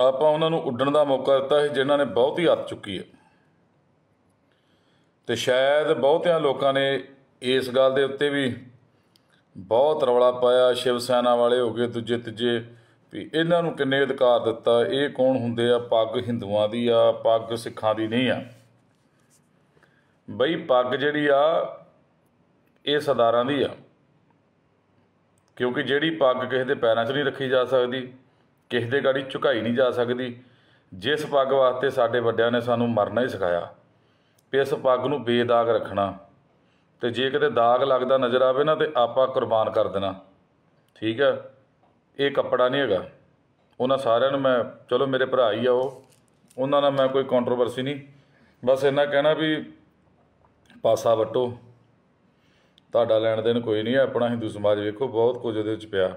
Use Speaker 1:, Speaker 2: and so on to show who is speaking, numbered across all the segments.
Speaker 1: ਆਪਾਂ ਉਹਨਾਂ ਨੂੰ ਉੱਡਣ ਦਾ ਮੌਕਾ ਦਿੱਤਾ ਸੀ ਜਿਨ੍ਹਾਂ ਨੇ ਬਹੁਤ ਹੀ ਹੱਥ ਚੁੱਕੀ ਹੈ ਤੇ ਸ਼ਾਇਦ ਬਹੁਤਿਆਂ ਲੋਕਾਂ ਨੇ ਇਸ ਗੱਲ ਦੇ ਉੱਤੇ ਵੀ ਬਹੁਤ ਰੌਲਾ ਪਾਇਆ ਸ਼ਿਵ ਸੈਨਾ ਵਾਲੇ ਹੋ ਗਏ ਦੂਜੇ ਤੀਜੇ ਵੀ ਇਹਨਾਂ ਨੂੰ ਕਿੰਨੇ ਅਧਿਕਾਰ ਦਿੱਤਾ ਇਹ ਕੌਣ ਹੁੰਦੇ ਆ ਪੱਗ ਹਿੰਦੂਆਂ ਦੀ ਆ ਪੱਗ ਸਿੱਖਾਂ ਦੀ ਨਹੀਂ ਆ ਬਈ ਪੱਗ ਜਿਹੜੀ ਆ ਇਹ ਸਰਦਾਰਾਂ ਦੀ ਆ ਕਿਉਂਕਿ ਜਿਹੜੀ ਪੱਗ ਕਿਸੇ ਦੇ ਪੈਰਾਂ 'ਚ ਨਹੀਂ ਰੱਖੀ ਜਾ ਸਕਦੀ ਕਿਸੇ ਦੇ ਗਾੜੀ ਝੁਕਾਈ ਨਹੀਂ ਜਾ ਸਕਦੀ ਜਿਸ ਪੱਗ ਵਾਸਤੇ ਸਾਡੇ ਵੱਡਿਆਂ ਨੇ ਸਾਨੂੰ ਮਰਨਾ ਹੀ ਸਿਖਾਇਆ ਵੀ ਇਸ ਪੱਗ ਨੂੰ ਬੇਦਾਗ ਰੱਖਣਾ ਤੇ ਜੇ ਕਿਤੇ ਦਾਗ ਲੱਗਦਾ ਨਜ਼ਰ ਆਵੇ ਨਾ ਤੇ ਆਪਾਂ ਕੁਰਬਾਨ ਕਰ ਦੇਣਾ ਠੀਕ ਹੈ ਇਹ ਕੱਪੜਾ ਨਹੀਂ ਹੈਗਾ ਉਹਨਾਂ ਸਾਰਿਆਂ ਨੂੰ ਮੈਂ ਚਲੋ ਮੇਰੇ ਭਰਾ ਹੀ ਆ ਉਹ ਉਹਨਾਂ ਨਾਲ ਮੈਂ ਕੋਈ ਕੰਟਰੋਵਰਸੀ ਨਹੀਂ ਬਸ ਇਹਨਾਂ ਕਹਿਣਾ ਵੀ ਪਾਸਾ ਵਟੋ ਤੁਹਾਡਾ ਲੈਣ ਦੇਣ ਕੋਈ ਨਹੀਂ ਆਪਣਾ ਹਿੰਦੂ ਸਮਾਜ ਵੇਖੋ ਬਹੁਤ ਕੁਝ ਉਹਦੇ ਵਿੱਚ ਪਿਆ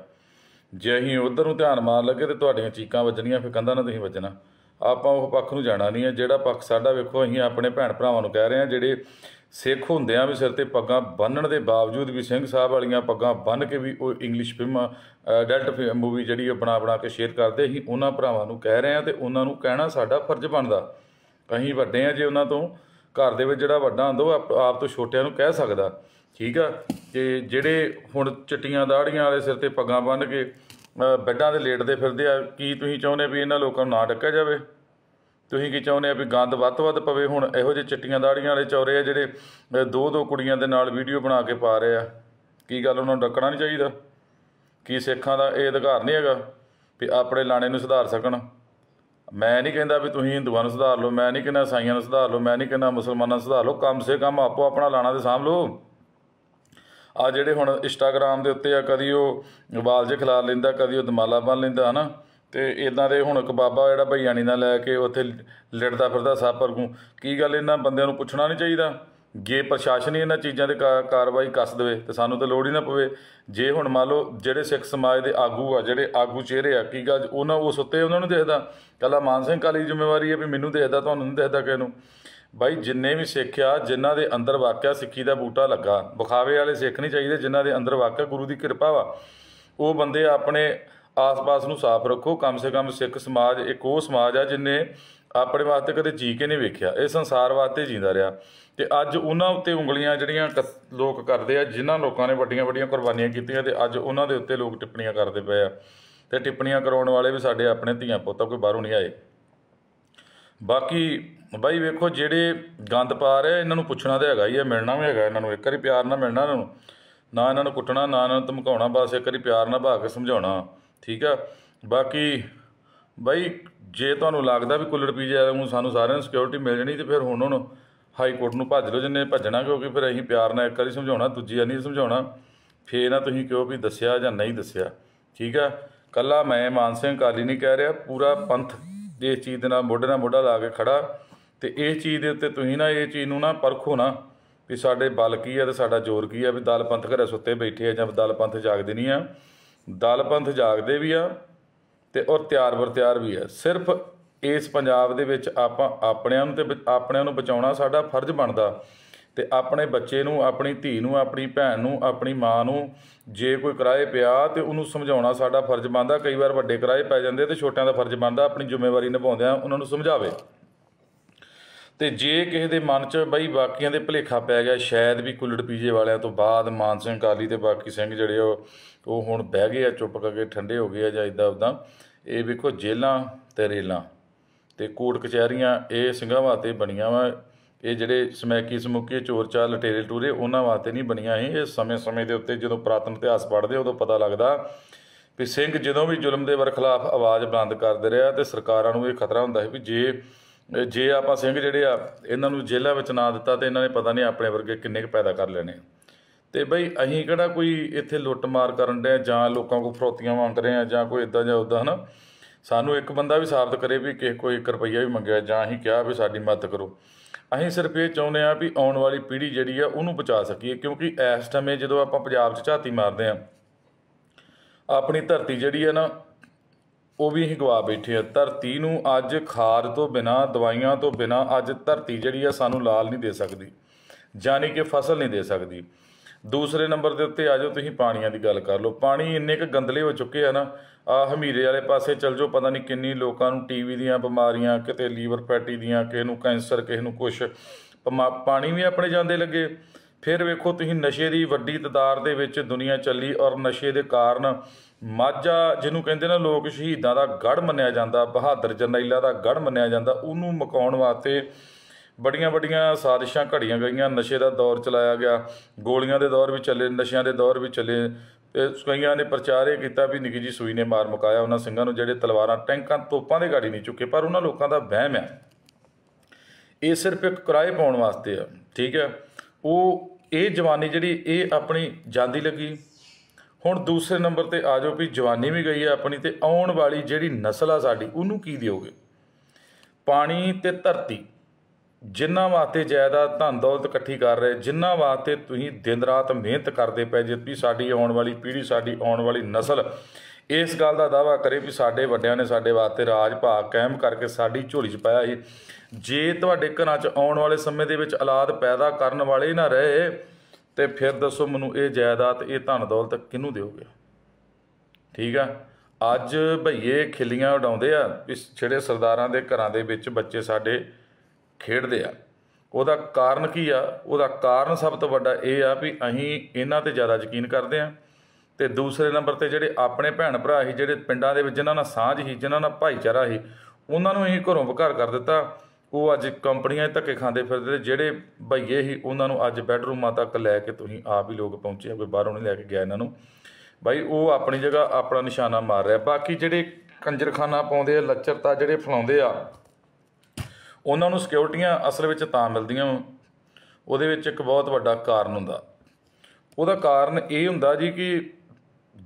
Speaker 1: ਜੇ ਅਸੀਂ ਉਧਰ ਨੂੰ ਧਿਆਨ ਮਾਰ ਲੱਗੇ ਤੇ ਤੁਹਾਡੀਆਂ ਚੀਕਾਂ ਵੱਜਣੀਆਂ ਫਿਰ ਕੰਧਾਂ ਨਾਲ ਤੁਸੀਂ ਵੱਜਣਾ ਆਪਾਂ ਉਹ ਪੱਖ ਨੂੰ ਜਾਣਾ ਨਹੀਂ ਹੈ ਜਿਹੜਾ ਪੱਖ ਸਾਡਾ ਵੇਖੋ ਅਸੀਂ ਆਪਣੇ ਭੈਣ ਭਰਾਵਾਂ ਨੂੰ ਕਹਿ ਰਹੇ ਹਾਂ ਜਿਹੜੇ ਸਿੱਖ ਹੁੰਦੇ ਆ ਵੀ ਸਿਰ ਤੇ ਪੱਗਾਂ ਬੰਨਣ ਦੇ ਬਾਵਜੂਦ ਵੀ ਸਿੰਘ ਸਾਹਿਬ ਵਾਲੀਆਂ ਪੱਗਾਂ ਬੰਨ ਕੇ ਵੀ ਉਹ ਇੰਗਲਿਸ਼ ਫਿਲਮ ਅਡਲਟ ਮੂਵੀ ਜਿਹੜੀ ਉਹ ਬਣਾ ਬਣਾ ਕੇ ਸ਼ੇਅਰ ਕਰਦੇ ਅਸੀਂ ਉਹਨਾਂ ਭਰਾਵਾਂ ਨੂੰ ਕਹਿ ਰਹੇ ਆ ਤੇ ਉਹਨਾਂ ਨੂੰ ਕਹਿਣਾ ਸਾਡਾ ਫਰਜ਼ ਬਣਦਾ ਅਸੀਂ ਵੱਡੇ ਆ ਜੇ ਉਹਨਾਂ ਤੋਂ ਘਰ ਦੇ ਵਿੱਚ ਜਿਹੜਾ ਵੱਡਾ ਹੁੰਦਾ ਉਹ ਆਪ ਤੋਂ ਛੋਟਿਆਂ ਨੂੰ ਕਹਿ ਸਕਦਾ ਠੀਕ ਆ ਤੇ ਜਿਹੜੇ ਹੁਣ ਚਟੀਆਂ ਦਾੜੀਆਂ ਵਾਲੇ ਸਿਰ ਤੇ ਪੱਗਾਂ ਬੰਨ੍ਹ ਕੇ ਬੈੱਡਾਂ ਦੇ ਲੇਟਦੇ ਫਿਰਦੇ ਆ ਕੀ ਤੁਸੀਂ ਚਾਹੁੰਦੇ ਵੀ ਇਹਨਾਂ ਲੋਕਾਂ ਨੂੰ ਨਾ ਡੱਕਿਆ ਜਾਵੇ ਤੁਸੀਂ ਕੀ ਚਾਹੁੰਦੇ ਆ ਵੀ ਗੰਦ ਵੱਤ ਵੱਤ ਪਵੇ ਹੁਣ ਇਹੋ ਜਿਹੇ ਚਟੀਆਂ ਦਾੜੀਆਂ ਵਾਲੇ ਚੌਰੇ ਆ ਜਿਹੜੇ ਦੋ ਦੋ ਕੁੜੀਆਂ ਦੇ ਨਾਲ ਵੀਡੀਓ ਬਣਾ ਕੇ ਪਾ ਰਹੇ ਆ ਕੀ ਗੱਲ ਉਹਨਾਂ ਨੂੰ ਡੱਕਣਾ ਨਹੀਂ ਚਾਹੀਦਾ ਕੀ ਸਿੱਖਾਂ ਦਾ ਇਹ ਅਧਿਕਾਰ ਨਹੀਂ ਹੈਗਾ ਵੀ ਆਪਣੇ ਲਾਣੇ ਨੂੰ ਸੁਧਾਰ ਸਕਣ ਮੈਂ ਨਹੀਂ ਕਹਿੰਦਾ ਵੀ ਤੁਸੀਂ ਹਿੰਦੂਆਂ ਨੂੰ ਸੁਧਾਰ ਲਓ ਮੈਂ ਨਹੀਂ ਕਹਿੰਦਾ ਸਾਈਆਂ ਨੂੰ ਸੁਧਾਰ ਲਓ ਮੈਂ ਨਹੀਂ ਕਹਿੰਦਾ ਮੁਸਲਮਾਨਾਂ ਨੂੰ ਸੁਧਾਰ ਲਓ ਕਮ ਸੇ ਕਮ ਆਪੋ ਆਪਣਾ ਲਾਣਾ ਦੇ ਸਾਂਭ ਲਓ ਆ ਜਿਹੜੇ ਹੁਣ ਇੰਸਟਾਗ੍ਰam ਦੇ ਉੱਤੇ ਆ ਕਦੀ ਉਹ ਵਾਲ ਜੇ ਖਿਲਾਰ ਲੈਂਦਾ ਕਦੀ ਉਹ ਦਮਾਲਾ ਬਣ ਲੈਂਦਾ ਹਨਾ ਤੇ ਇਦਾਂ ਦੇ ਹੁਣ ਇੱਕ ਬਾਬਾ ਜਿਹੜਾ ਭਈਆਣੀ ਨਾਲ ਲੈ ਕੇ ਉੱਥੇ ਲੜਦਾ ਫਿਰਦਾ ਸਾਪਰ ਨੂੰ ਕੀ ਗੱਲ ਇਹਨਾਂ ਬੰਦਿਆਂ ਨੂੰ ਪੁੱਛਣਾ ਨਹੀਂ ਚਾਹੀਦਾ ਜੇ ਪ੍ਰਸ਼ਾਸਨ ਹੀ ਇਹਨਾਂ ਚੀਜ਼ਾਂ ਦੇ ਕਾਰਵਾਈ ਕੱਸ ਦੇਵੇ ਤੇ ਸਾਨੂੰ ਤਾਂ ਲੋੜ ਹੀ ਨਾ ਪਵੇ ਜੇ ਹੁਣ ਮੰਨ ਲਓ ਜਿਹੜੇ ਸਿੱਖ ਸਮਾਜ ਦੇ ਆਗੂ ਆ ਜਿਹੜੇ ਆਗੂ ਚਿਹਰੇ ਆ ਕੀ ਗੱਲ ਉਹਨਾਂ ਉਹ ਸੁੱਤੇ ਉਹਨਾਂ ਨੂੰ ਦੇਖਦਾ ਕੱਲਾ ਮਾਨ ਸਿੰਘ ਕਾਲੀ ਜ਼ਿੰਮੇਵਾਰੀ ਹੈ ਵੀ ਮੈਨੂੰ ਦੇਖਦਾ ਤੁਹਾਨੂੰ ਨਹੀਂ ਦੇਖਦਾ ਕਿਸੇ ਨੂੰ ਬਾਈ ਜਿੰਨੇ ਵੀ ਸਿੱਖ ਆ ਜਿਨ੍ਹਾਂ ਦੇ ਅੰਦਰ ਵਾਕਿਆ ਸਿੱਖੀ ਦਾ ਬੂਟਾ ਲੱਗਾ ਬੁਖਾਵੇ ਵਾਲੇ ਸਿੱਖ ਨਹੀਂ ਚਾਹੀਦੇ ਜਿਨ੍ਹਾਂ ਦੇ ਅੰਦਰ ਵਾਕਿਆ ਗੁਰੂ ਦੀ ਕਿਰਪਾ ਵਾ ਉਹ ਬੰਦੇ ਆਪਣੇ ਆਸ-ਪਾਸ ਨੂੰ ਸਾਫ਼ ਰੱਖੋ ਕਮ ਸੇ ਕਮ ਸਿੱਖ ਸਮਾਜ ਇੱਕ ਉਹ ਸਮਾਜ ਆ ਜਿਨੇ ਆਪਣੇ ਵਾਸਤੇ ਕਦੇ ਜੀ ਕੇ ਨਹੀਂ ਵੇਖਿਆ ਇਹ ਸੰਸਾਰ ਵਾਸਤੇ ਜੀਂਦਾ ਰਿਹਾ ਤੇ ਅੱਜ ਉਹਨਾਂ ਉੱਤੇ ਉਂਗਲੀਆਂ ਜਿਹੜੀਆਂ ਲੋਕ ਕਰਦੇ ਆ ਜਿਨ੍ਹਾਂ ਲੋਕਾਂ ਨੇ ਵੱਡੀਆਂ-ਵੱਡੀਆਂ ਕੁਰਬਾਨੀਆਂ ਕੀਤੀਆਂ ਤੇ ਅੱਜ ਉਹਨਾਂ ਦੇ ਉੱਤੇ ਲੋਕ ਟਿੱਪਣੀਆਂ ਕਰਦੇ ਪਏ ਆ ਤੇ ਟਿੱਪਣੀਆਂ ਕਰਾਉਣ ਵਾਲੇ ਵੀ ਸਾਡੇ ਆਪਣੇ ਧੀਆਂ ਪੁੱਤ ਕੋਈ ਬਾਹਰੋਂ ਨਹੀਂ ਆਏ ਬਾਕੀ ਬਾਈ ਵੇਖੋ ਜਿਹੜੇ ਗੰਦ ਪਾ ਰਹੇ ਇਹਨਾਂ ਨੂੰ ਪੁੱਛਣਾ ਤੇ ਹੈਗਾ ਹੀ ਆ ਮਿਲਣਾ ਵੀ ਹੈਗਾ ਇਹਨਾਂ ਨੂੰ ਇੱਕ ਵਾਰੀ ਪਿਆਰ ਨਾਲ ਮਿਲਣਾ ਇਹਨਾਂ ਨੂੰ ਨਾ ਇਹਨਾਂ ਨੂੰ ਕੁੱਟਣਾ ਨਾ ਇਹਨਾਂ ਨੂੰ ਧਮਕਾਉਣਾ ਬਸ ਇੱਕ ਵਾਰੀ ਪਿਆਰ ਨਾਲ ਭਾ ਕੇ ਸਮਝਾਉਣਾ ਠੀਕ ਆ ਬਾਕੀ ਬਾਈ ਜੇ ਤੁਹਾਨੂੰ ਲੱਗਦਾ ਵੀ ਕੁੱਲੜ ਪੀਜੀਆਰ ਨੂੰ ਸਾਨੂੰ ਸਾਰਿਆਂ ਨੂੰ ਸਿਕਿਉਰਿਟੀ ਮਿਲ ਜਣੀ ਤੇ ਫਿਰ ਹੁਣ ਹੁਣ ਹਾਈ ਕੋਰਟ ਨੂੰ ਭੱਜ ਲਓ ਜਿੰਨੇ ਭੱਜਣਾ ਕਿਉਂਕਿ ਫਿਰ ਅਸੀਂ ਪਿਆਰ ਨਾਲ ਇੱਕ ਵਾਰੀ ਸਮਝਾਉਣਾ ਦੂਜੀ ਵਾਰੀ ਨਹੀਂ ਸਮਝਾਉਣਾ ਫੇਰ ਨਾ ਤੁਸੀਂ ਕਿਉਂ ਵੀ ਦੱਸਿਆ ਜਾਂ ਨਹੀਂ ਦੱਸਿਆ ਠੀਕ ਆ ਕੱਲਾ ਮੈਂ ਮਾਨ ਸਿੰਘ ਕਾਲੀ ਨਹੀਂ ਕਹਿ ਰਿਹਾ ਪੂਰਾ ਪੰਥ ਇਸ ਚੀਜ਼ ਦੇ ਨਾਲ ਮੋਢੇ ਨਾਲ ਮੋਢਾ ਲਾ ਕੇ ਖੜਾ ਤੇ ਇਸ ਚੀਜ਼ ਦੇ ਉੱਤੇ ਤੁਸੀਂ ਨਾ ਇਹ ਚੀਜ਼ ਨੂੰ ਨਾ ਪਰਖੋ ਨਾ ਵੀ ਸਾਡੇ ਬਲ ਕੀ ਆ ਤੇ ਸਾਡਾ ਜ਼ੋਰ ਕੀ ਆ ਵੀ ਦਲ ਪੰਥ ਘਰੇ ਸੁੱਤੇ ਬੈਠੇ ਆ ਜਾਂ ਦਲ ਪੰਥ ਜਾਗਦੇ ਨਹੀਂ ਆ ਦਲਪੰਥ ਜਾਗਦੇ ਵੀ ਆ ਤੇ ਔਰ ਤਿਆਰ ਵਰ ਤਿਆਰ ਵੀ ਆ ਸਿਰਫ ਇਸ ਪੰਜਾਬ ਦੇ ਵਿੱਚ ਆਪਾਂ ਆਪਣਿਆਂ ਨੂੰ ਤੇ ਆਪਣਿਆਂ ਨੂੰ ਬਚਾਉਣਾ ਸਾਡਾ ਫਰਜ਼ ਬਣਦਾ ਤੇ ਆਪਣੇ ਬੱਚੇ ਨੂੰ ਆਪਣੀ ਧੀ ਨੂੰ ਆਪਣੀ ਭੈਣ ਨੂੰ ਆਪਣੀ ਮਾਂ ਨੂੰ ਜੇ ਕੋਈ ਕਿਰਾਏ ਪਿਆ ਤੇ ਉਹਨੂੰ ਸਮਝਾਉਣਾ ਸਾਡਾ ਫਰਜ਼ ਬਣਦਾ ਕਈ ਵਾਰ ਵੱਡੇ ਕਿਰਾਏ ਪੈ ਜਾਂਦੇ ਤੇ ਛੋਟਿਆਂ ਦਾ ਫਰਜ਼ ਬਣਦਾ ਆਪਣੀ ਜ਼ਿੰਮੇਵਾਰੀ ਨਿਭਾਉਂਦਿਆਂ ਉਹਨਾਂ ਨੂੰ ਸਮਝਾਵੇ ਤੇ ਜੇ ਕਿਸੇ ਦੇ ਮਨ 'ਚ ਬਈ ਬਾਕੀਆਂ ਦੇ ਭਲੇਖਾ ਪੈ ਗਿਆ ਸ਼ਾਇਦ ਵੀ ਕੁੱਲੜ ਪੀਜੇ ਵਾਲਿਆਂ ਤੋਂ ਬਾਅਦ ਮਾਨ ਸਿੰਘ ਕਾਲੀ ਤੇ ਬਾਕੀ ਸਿੰਘ ਜਿਹੜੇ ਉਹ ਉਹ ਹੁਣ ਬਹਿ ਗਏ ਆ ਚੁੱਪ ਕਰਕੇ ਠੰਡੇ ਹੋ ਗਏ ਆ ਜਾਂ ਇਦਾਂ ਉਦਾਂ ਇਹ ਵੇਖੋ ਜੇਲਾਂ ਤੇ ਰੇਲਾਂ ਤੇ ਕੋਰਟ ਕਚਹਿਰੀਆਂ ਇਹ ਸਿੰਘਾਂ ਵਾਸਤੇ ਬਣੀਆਂ ਵਾ ਇਹ ਜਿਹੜੇ ਸਮੈਕੀ ਸਮੁੱਕੇ ਚੋਰ ਚਾਲ ਲਟੇਰੇ ਟੂਰੇ ਉਹਨਾਂ ਵਾਸਤੇ ਨਹੀਂ ਬਣੀਆਂ ਇਹ ਸਮੇਂ-ਸਮੇਂ ਦੇ ਉੱਤੇ ਜਦੋਂ ਪ੍ਰਾਤਨ ਇਤਿਹਾਸ ਪੜ੍ਹਦੇ ਉਦੋਂ ਪਤਾ ਲੱਗਦਾ ਵੀ ਸਿੰਘ ਜਦੋਂ ਵੀ ਜ਼ੁਲਮ ਦੇ ਵਰ ਖਿਲਾਫ ਆਵਾਜ਼ ਬੁਲੰਦ ਕਰਦੇ ਰਿਹਾ ਤੇ ਸਰਕਾਰਾਂ ਨੂੰ ਇਹ ਖਤਰਾ ਹੁੰਦਾ ਹੈ ਵੀ ਜੇ ਜੇ ਆਪਾਂ ਸਿੰਘ ਜਿਹੜੇ ਆ ਇਹਨਾਂ ਨੂੰ ਜੇਲ੍ਹਾਂ ਵਿੱਚ ਨਾ ਦਿੱਤਾ ਤੇ ਇਹਨਾਂ ਨੇ ਪਤਾ ਨਹੀਂ ਆਪਣੇ ਵਰਗੇ ਕਿੰਨੇ ਕੁ ਪੈਦਾ ਕਰ ਲੈਣੇ ਤੇ ਬਈ ਅਸੀਂ ਕਿਹੜਾ ਕੋਈ ਇੱਥੇ ਲੁੱਟਮਾਰ ਕਰਨ ਦੇ ਜਾਂ ਲੋਕਾਂ ਕੋ ਫਰੋਤੀਆਂ ਮੰਗ ਰਹੇ ਆ ਜਾਂ ਕੋਈ ਇਦਾਂ ਜਾਂ ਉਦਾਂ ਹਨਾ ਸਾਨੂੰ ਇੱਕ ਬੰਦਾ ਵੀ ਸਾਬਤ ਕਰੇ ਵੀ ਕਿਸੇ ਕੋਈ 1 ਰੁਪਈਆ ਵੀ ਮੰਗਿਆ ਜਾਂ ਅਸੀਂ ਕਿਹਾ ਵੀ ਸਾਡੀ ਮਦਦ ਕਰੋ ਅਸੀਂ ਸਿਰਫ ਇਹ ਚਾਹੁੰਦੇ ਆ ਵੀ ਆਉਣ ਵਾਲੀ ਪੀੜ੍ਹੀ ਜਿਹੜੀ ਆ ਉਹਨੂੰ ਬਚਾ ਸਕੀਏ ਕਿਉਂਕਿ ਇਸ ਟਾਈਮੇ ਜਦੋਂ ਆਪਾਂ ਪੰਜਾਬ 'ਚ ਝਾਤੀ ਮਾਰਦੇ ਆ ਆਪਣੀ ਧਰਤੀ ਜਿਹੜੀ ਆ ਨਾ ਉਹ ਵੀ ਹਿਗਵਾ ਬੈਠੇ ਆ ਧਰਤੀ ਨੂੰ ਅੱਜ ਖਾਦ ਤੋਂ ਬਿਨਾ ਦਵਾਈਆਂ ਤੋਂ ਬਿਨਾ ਅੱਜ ਧਰਤੀ ਜਿਹੜੀ ਆ ਸਾਨੂੰ ਲਾਲ ਨਹੀਂ ਦੇ ਸਕਦੀ ਯਾਨੀ ਕਿ ਫਸਲ ਨਹੀਂ ਦੇ ਸਕਦੀ ਦੂਸਰੇ ਨੰਬਰ ਦੇ ਉੱਤੇ ਆ ਜਾਓ ਤੁਸੀਂ ਪਾਣੀਆਂ ਦੀ ਗੱਲ ਕਰ ਲਓ ਪਾਣੀ ਇੰਨੇ ਕ ਗੰਦਲੇ ਹੋ ਚੁੱਕੇ ਆ ਨਾ ਆ ਹਮੀਰੇ ਵਾਲੇ ਪਾਸੇ ਚਲ ਜਾਓ ਪਤਾ ਨਹੀਂ ਕਿੰਨੀ ਲੋਕਾਂ ਨੂੰ ਟੀਵੀ ਦੀਆਂ ਬਿਮਾਰੀਆਂ ਕਿਤੇ ਲੀਵਰ ਫੈਟੀ ਦੀਆਂ ਕਿਸੇ ਨੂੰ ਕੈਂਸਰ ਕਿਸੇ ਨੂੰ ਕੁਛ ਪਾਣੀ ਵੀ ਆਪਣੇ ਜਾਂਦੇ ਲੱਗੇ ਫਿਰ ਵੇਖੋ ਤੁਸੀਂ ਨਸ਼ੇ ਦੀ ਵੱਡੀ ਤਦਾਰ ਦੇ ਵਿੱਚ ਦੁਨੀਆ ਚੱਲੀ ਔਰ ਨਸ਼ੇ ਦੇ ਕਾਰਨ ਮਾਝਾ ਜਿਹਨੂੰ ਕਹਿੰਦੇ ਨੇ ਲੋਕ ਸ਼ਹੀਦਾਂ ਦਾ ਗੜ ਮੰਨਿਆ ਜਾਂਦਾ ਬਹਾਦਰ ਜਰਨੈਲਾ ਦਾ ਗੜ ਮੰਨਿਆ ਜਾਂਦਾ ਉਹਨੂੰ ਮਕਾਉਣ ਵਾਸਤੇ ਬੜੀਆਂ ਬੜੀਆਂ ਸਾਜ਼ਿਸ਼ਾਂ ਘੜੀਆਂ ਗਈਆਂ ਨਸ਼ੇ ਦਾ ਦੌਰ ਚਲਾਇਆ ਗਿਆ ਗੋਲੀਆਂ ਦੇ ਦੌਰ ਵੀ ਚੱਲੇ ਨਸ਼ਿਆਂ ਦੇ ਦੌਰ ਵੀ ਚੱਲੇ ਤੇ ਸੁਕਈਆਂ ਨੇ ਪ੍ਰਚਾਰ ਇਹ ਕੀਤਾ ਵੀ ਨਿੱਕੀ ਜੀ ਸੂਈ ਨੇ ਮਾਰ ਮੁਕਾਇਆ ਉਹਨਾਂ ਸਿੰਘਾਂ ਨੂੰ ਜਿਹੜੇ ਤਲਵਾਰਾਂ ਟੈਂਕਾਂ ਤੋਪਾਂ ਦੇ ਗਾੜੀ ਨਹੀਂ ਚੁੱਕੇ ਪਰ ਉਹਨਾਂ ਲੋਕਾਂ ਦਾ ਵਹਿਮ ਹੈ ਇਹ ਸਿਰਫ ਇੱਕ ਕਿਰਾਏ ਪਾਉਣ ਵਾਸਤੇ ਆ ਠੀਕ ਹੈ ਉਹ ਇਹ ਜਵਾਨੀ ਜਿਹੜੀ ਇਹ ਆਪਣੀ ਜਾਂਦੀ ਲੱਗੀ ਹੁਣ ਦੂਸਰੇ ਨੰਬਰ ਤੇ ਆ ਜਾਓ ਵੀ ਜਵਾਨੀ ਵੀ ਗਈ ਹੈ ਆਪਣੀ ਤੇ ਆਉਣ ਵਾਲੀ ਜਿਹੜੀ ਨਸਲ ਆ ਸਾਡੀ ਉਹਨੂੰ ਕੀ ਦਿਓਗੇ ਪਾਣੀ ਤੇ ਧਰਤੀ ਜਿੰਨਾ ਵਾਸਤੇ ਜਾਇਦਾਦ ਧਨ ਦੌਲਤ ਇਕੱਠੀ ਕਰ ਰਹੇ ਜਿੰਨਾ ਵਾਸਤੇ ਤੁਸੀਂ ਦਿਨ ਰਾਤ ਮਿਹਨਤ ਕਰਦੇ ਪਏ ਜੇ ਵੀ ਸਾਡੀ ਆਉਣ ਵਾਲੀ ਪੀੜ੍ਹੀ ਸਾਡੀ ਆਉਣ ਵਾਲੀ ਨਸਲ ਇਸ ਗੱਲ ਦਾ ਦਾਵਾ ਕਰੇ ਵੀ ਸਾਡੇ ਵੱਡਿਆਂ ਨੇ ਸਾਡੇ ਵਾਸਤੇ ਰਾਜ ਭਾਗ ਕਾਇਮ ਕਰਕੇ ਸਾਡੀ ਝੋਲੀ 'ਚ ਪਾਇਆ ਸੀ ਜੇ ਤੁਹਾਡੇ ਘਰਾਂ 'ਚ ਆਉਣ ਵਾਲੇ ਸਮੇਂ ਦੇ ਵਿੱਚ ਔਲਾਦ ਪੈਦਾ ਕਰਨ ਵਾਲੇ ਨਾ ਰਹੇ ਤੇ ਫਿਰ ਦੱਸੋ ਮੈਨੂੰ ਇਹ ਜਾਇਦਾਦ ਇਹ ਧਨ ਦੌਲਤ ਕਿਹਨੂੰ ਦਿਓਗੇ ਠੀਕ ਆ ਅੱਜ ਭਈਏ ਖਿੱਲੀਆਂ ਉਡਾਉਂਦੇ ਆ ਇਸ ਛੇੜੇ ਸਰਦਾਰਾਂ ਦੇ ਘਰਾਂ ਦੇ ਵਿੱਚ ਬੱਚੇ ਸਾਡੇ ਖੇਡਦੇ ਆ ਉਹਦਾ ਕਾਰਨ ਕੀ ਆ ਉਹਦਾ ਕਾਰਨ ਸਭ ਤੋਂ ਵੱਡਾ ਇਹ ਆ ਵੀ ਅਸੀਂ ਇਹਨਾਂ ਤੇ ਜ਼ਿਆਦਾ ਯਕੀਨ ਕਰਦੇ ਆ ਤੇ ਦੂਸਰੇ ਨੰਬਰ ਤੇ ਜਿਹੜੇ ਆਪਣੇ ਭੈਣ ਭਰਾ ਸੀ ਜਿਹੜੇ ਪਿੰਡਾਂ ਦੇ ਵਿੱਚ ਜਿਨ੍ਹਾਂ ਨਾਲ ਸਾਂਝ ਸੀ ਜਿਨ੍ਹਾਂ ਨਾਲ ਭਾਈਚਾਰਾ ਸੀ ਉਹਨਾਂ ਨੂੰ ਹੀ ਘਰੋਂ ਬਕਰ ਕਰ ਦਿੱਤਾ ਉਹ ਅੱਜ ਕੰਪਨੀਆਂ ਧੱਕੇ ਖਾਂਦੇ ਫਿਰਦੇ ਜਿਹੜੇ ਭਈਏ ਸੀ ਉਹਨਾਂ ਨੂੰ ਅੱਜ ਬੈਡਰੂਮਾਂ ਤੱਕ ਲੈ ਕੇ ਤੁਸੀਂ ਆਪ ਹੀ ਲੋਕ ਪਹੁੰਚੇ ਕੋਈ ਬਾਹਰੋਂ ਨਹੀਂ ਲੈ ਕੇ ਗਿਆ ਇਹਨਾਂ ਨੂੰ ਭਾਈ ਉਹ ਆਪਣੀ ਜਗ੍ਹਾ ਆਪਣਾ ਨਿਸ਼ਾਨਾ ਮਾਰ ਰਿਹਾ ਬਾਕੀ ਜਿਹੜੇ ਕੰਜਰਖਾਨਾ ਪਾਉਂਦੇ ਆ ਲੱਚਰਤਾ ਜਿਹੜੇ ਫਲਾਉਂਦੇ ਆ ਉਹਨਾਂ ਨੂੰ ਸਿਕਿਉਰਟੀਆਂ ਅਸਲ ਵਿੱਚ ਤਾਂ ਮਿਲਦੀਆਂ ਉਹਦੇ ਵਿੱਚ ਇੱਕ ਬਹੁਤ ਵੱਡਾ ਕਾਰਨ ਹੁੰਦਾ ਉਹਦਾ ਕਾਰਨ ਇਹ ਹੁੰਦਾ ਜੀ ਕਿ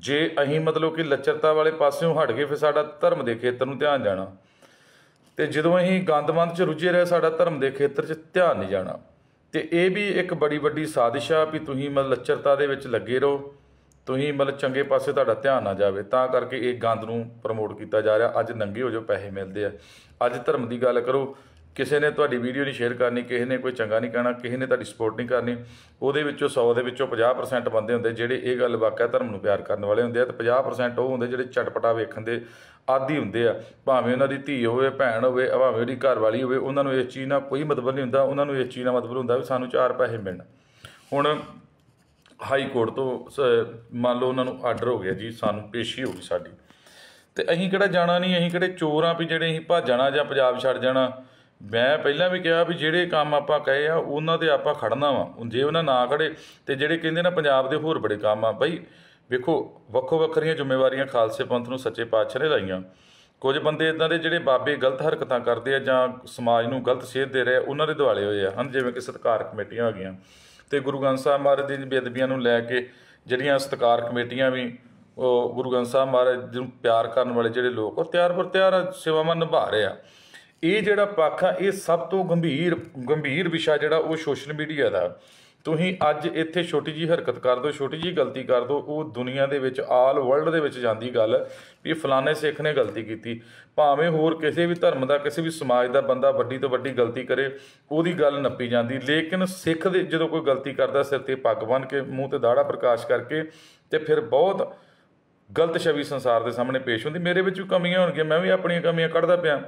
Speaker 1: ਜੇ ਅਸੀਂ ਮਤਲਬ ਕਿ ਲੱਚਰਤਾ ਵਾਲੇ ਪਾਸਿਓਂ ਹਟ ਗਏ ਫਿਰ ਸਾਡਾ ਧਰਮ ਦੇ ਖੇਤਰ ਨੂੰ ਧਿਆਨ ਜਾਣਾ ਤੇ ਜਦੋਂ ਅਸੀਂ ਗੰਦਮੰਦ 'ਚ ਰੁੱਝੇ ਰਹੇ ਸਾਡਾ ਧਰਮ ਦੇ ਖੇਤਰ 'ਚ ਧਿਆਨ ਨਹੀਂ ਜਾਣਾ ਤੇ ਇਹ ਵੀ ਇੱਕ ਬੜੀ ਵੱਡੀ ਸਾਜ਼ਿਸ਼ ਆ ਵੀ ਤੁਸੀਂ ਮਤਲਬ ਲੱਚਰਤਾ ਦੇ ਵਿੱਚ ਲੱਗੇ ਰਹੋ ਤੁਸੀਂ ਮਤਲਬ ਚੰਗੇ ਪਾਸੇ ਤੁਹਾਡਾ ਧਿਆਨ ਨਾ ਜਾਵੇ ਤਾਂ ਕਰਕੇ ਇਹ ਗੰਦ ਨੂੰ ਪ੍ਰਮੋਟ ਕੀਤਾ ਜਾ ਰਿਹਾ ਅੱਜ ਨੰਗੇ ਹੋ ਜੋ ਪੈਸੇ ਮਿਲਦੇ ਆ ਅੱਜ ਧਰਮ ਦੀ ਗੱਲ ਕਰੋ ਕਿਸੇ ਨੇ ਤੁਹਾਡੀ ਵੀਡੀਓ ਨਹੀਂ ਸ਼ੇਅਰ ਕਰਨੀ ਕਿਸੇ ਨੇ ਕੋਈ ਚੰਗਾ ਨਹੀਂ ਕਹਿਣਾ ਕਿਸੇ ਨੇ ਤੁਹਾਡੀ ਸਪੋਰਟ ਨਹੀਂ ਕਰਨੀ ਉਹਦੇ ਵਿੱਚੋਂ 100 ਦੇ ਵਿੱਚੋਂ 50% ਬੰਦੇ ਹੁੰਦੇ ਜਿਹੜੇ ਇਹ ਗੱਲ ਵਾਕਿਆ ਧਰਮ ਨੂੰ ਪਿਆਰ ਕਰਨ ਵਾਲੇ ਹੁੰਦੇ ਆ ਤੇ 50% ਉਹ ਹੁੰਦੇ ਜਿਹੜੇ ਚਟਪਟਾ ਵੇਖਣ ਦੇ ਆਦੀ ਹੁੰਦੇ ਆ ਭਾਵੇਂ ਉਹਨਾਂ ਦੀ ਧੀ ਹੋਵੇ ਭੈਣ ਹੋਵੇ ਭਾਵੇਂ ਉਹਦੀ ਘਰਵਾਲੀ ਹੋਵੇ ਉਹਨਾਂ ਨੂੰ ਇਸ ਚੀਜ਼ ਨਾਲ ਕੋਈ ਮਤਲਬ ਨਹੀਂ ਹੁੰਦਾ ਉਹਨਾਂ ਨੂੰ ਇਸ ਚੀਜ਼ ਨਾਲ ਮਤਲਬ ਹੁੰਦਾ ਵੀ ਸਾਨੂੰ ਚਾਰ ਪੈਸੇ ਮਿਲਣ ਹੁਣ ਹਾਈ ਕੋਰਟ ਤੋਂ ਮੰਨ ਲਓ ਉਹਨਾਂ ਨੂੰ ਆਰਡਰ ਹੋ ਗਿਆ ਜੀ ਸਾਨੂੰ ਪੇਸ਼ੀ ਹੋ ਗਈ ਸਾਡੀ ਤੇ ਅਸੀਂ ਕਿਹੜਾ ਜਾਣਾ ਨਹੀਂ ਅਸੀਂ ਕਿਹੜੇ ਚੋਰ ਆ ਵੀ ਜਿਹੜੇ ਅਸੀਂ ਭੱਜਣਾ ਜਾਂ ਪੰਜਾਬ ਛੱਡ ਜਾਣਾ ਮੈਂ ਪਹਿਲਾਂ ਵੀ ਕਿਹਾ ਵੀ ਜਿਹੜੇ ਕੰਮ ਆਪਾਂ ਕਹੇ ਆ ਉਹਨਾਂ ਤੇ ਆਪਾਂ ਖੜਨਾ ਵਾ ਜੇ ਉਹਨਾਂ ਨਾ ਖੜੇ ਤੇ ਜਿਹੜੇ ਕਹਿੰਦੇ ਨਾ ਪੰਜਾਬ ਦੇ ਹੋਰ ਬੜੇ ਕੰਮ ਆ ਬਈ ਵੇਖੋ ਵੱਖੋ ਵੱਖਰੀਆਂ ਜ਼ਿੰਮੇਵਾਰੀਆਂ ਖਾਲਸੇ ਪੰਥ ਨੂੰ ਸੱਚੇ ਪਾਤਸ਼ਾਹ ਨੇ ਲਾਈਆਂ ਕੁਝ ਬੰਦੇ ਇਦਾਂ ਦੇ ਜਿਹੜੇ ਬਾਬੇ ਗਲਤ ਹਰਕਤਾਂ ਕਰਦੇ ਆ ਜਾਂ ਸਮਾਜ ਨੂੰ ਗਲਤ ਸੇਧ ਦੇ ਰਹੇ ਉਹਨਾਂ ਦੇ ਦਿਵਾਲੇ ਹੋਏ ਆ ਹਨ ਜਿਵੇਂ ਕਿ ਸਤਕਾਰ ਕਮੇਟੀਆਂ ਆ ਗਈਆਂ ਤੇ ਗੁਰੂ ਗ੍ਰੰਥ ਸਾਹਿਬ ਮਹਾਰਾਜ ਦੀ ਬੇਅਦਬੀਆਂ ਨੂੰ ਲੈ ਕੇ ਜਿਹੜੀਆਂ ਸਤਕਾਰ ਕਮੇਟੀਆਂ ਵੀ ਉਹ ਗੁਰੂ ਗ੍ਰੰਥ ਸਾਹਿਬ ਮਹਾਰਾਜ ਨੂੰ ਪਿਆਰ ਕਰਨ ਵਾਲੇ ਜਿਹੜੇ ਲੋਕ ਉਹ ਤਿਆਰ ਪਰ ਤਿਆਰ ਸੇਵਾਵਾਂ ਨਿਭਾ ਰਹੇ ਆ ਇਹ ਜਿਹੜਾ ਪੱਖ ਆ ਇਹ ਸਭ ਤੋਂ ਗੰਭੀਰ ਗੰਭੀਰ ਵਿਸ਼ਾ ਜਿਹੜਾ ਉਹ ਸੋਸ਼ਲ ਮੀਡੀਆ ਦਾ ਤੁਸੀਂ ਅੱਜ ਇੱਥੇ ਛੋਟੀ ਜੀ ਹਰਕਤ ਕਰ ਦੋ ਛੋਟੀ ਜੀ ਗਲਤੀ ਕਰ ਦੋ ਉਹ ਦੁਨੀਆ ਦੇ ਵਿੱਚ ਆਲ ਵਰਲਡ ਦੇ ਵਿੱਚ ਜਾਂਦੀ ਗੱਲ ਵੀ ਫਲਾਣੇ ਸਿੱਖ ਨੇ ਗਲਤੀ ਕੀਤੀ ਭਾਵੇਂ ਹੋਰ ਕਿਸੇ ਵੀ ਧਰਮ ਦਾ ਕਿਸੇ ਵੀ ਸਮਾਜ ਦਾ ਬੰਦਾ ਵੱਡੀ ਤੋਂ ਵੱਡੀ ਗਲਤੀ ਕਰੇ ਉਹਦੀ ਗੱਲ ਨੱਪੀ ਜਾਂਦੀ ਲੇਕਿਨ ਸਿੱਖ ਦੇ ਜਦੋਂ ਕੋਈ ਗਲਤੀ ਕਰਦਾ ਸਿਰ ਤੇ ਪੱਗ ਬੰਨ ਕੇ ਮੂੰਹ ਤੇ ਦਾੜਾ ਪ੍ਰਕਾਸ਼ ਕਰਕੇ ਤੇ ਫਿਰ ਬਹੁਤ ਗਲਤ ਛਵੀ ਸੰਸਾਰ ਦੇ ਸਾਹਮਣੇ ਪੇਸ਼ ਹੁੰਦੀ ਮੇਰੇ ਵਿੱਚ ਵੀ ਕਮੀਆਂ ਹੋਣਗੀਆਂ ਮੈਂ ਵੀ ਆਪਣੀਆਂ ਕਮੀਆਂ ਕੱਢਦਾ ਪਿਆ